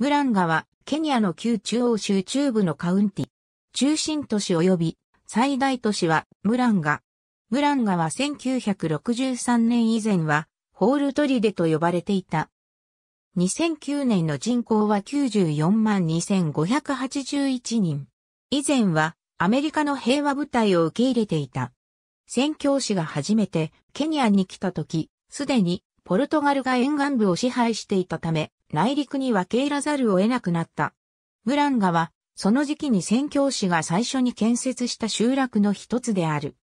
ムランガは、ケニアの旧中央州中部のカウンティ。中心都市及び、最大都市は、ムランガ。ムランガは1963年以前は、ホールトリデと呼ばれていた。2009年の人口は94万2581人。以前は、アメリカの平和部隊を受け入れていた。宣教師が初めてケニアに来た時、すでにポルトガルが沿岸部を支配していたため、内陸に分け入らざるを得なくなった。ムランガは、その時期に宣教師が最初に建設した集落の一つである。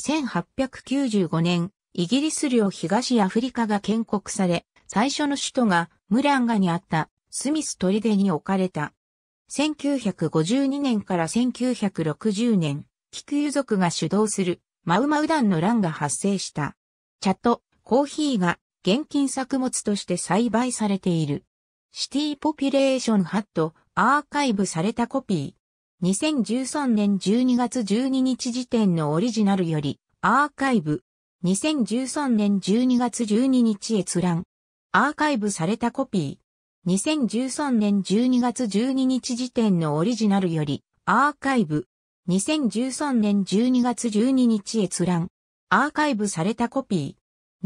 1895年、イギリス領東アフリカが建国され、最初の首都がムランガにあったスミス砦に置かれた。1952年から1960年、キクユ族が主導するマウマウダンの乱が発生した。茶とコーヒーが現金作物として栽培されている。シティポピュレーションハットアーカイブされたコピー。2013年12月12日時点のオリジナルよりアーカイブ。2013年12月12日閲覧。アーカイブされたコピー。2013年12月12日時点のオリジナルよりアーカイブ。2013年12月12日閲覧。アーカイブされたコピ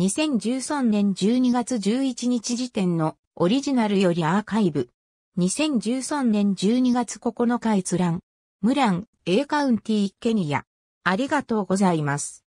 ー。2013年12月11日時点のオリジナルよりアーカイブ。2013年12月9日閲覧。ムラン、A カウンティ、ケニア。ありがとうございます。